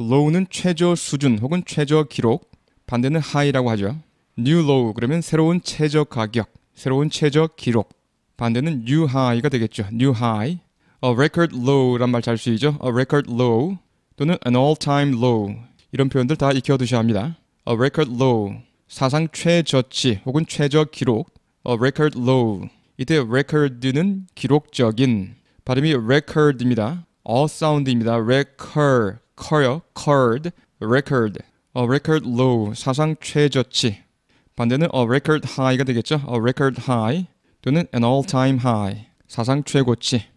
low는 최저 수준 혹은 최저 기록, 반대는 high라고 하죠. new low 그러면 새로운 최저 가격, 새로운 최저 기록. 반대는 new high가 되겠죠. new high. a record low란 말 잘 쓰이죠. a record low 또는 an all-time low 이런 표현들 다 익혀 두셔야 합니다. a record low 사상 최저치 혹은 최저 기록 a record low 이때 record는 기록적인 발음이 record입니다. 어 사운드입니다. record 커요, card, record, a record low, 사상 최저치. 반대는 a record high가 되겠죠. a record high 또는 an all-time high, 사상 최고치.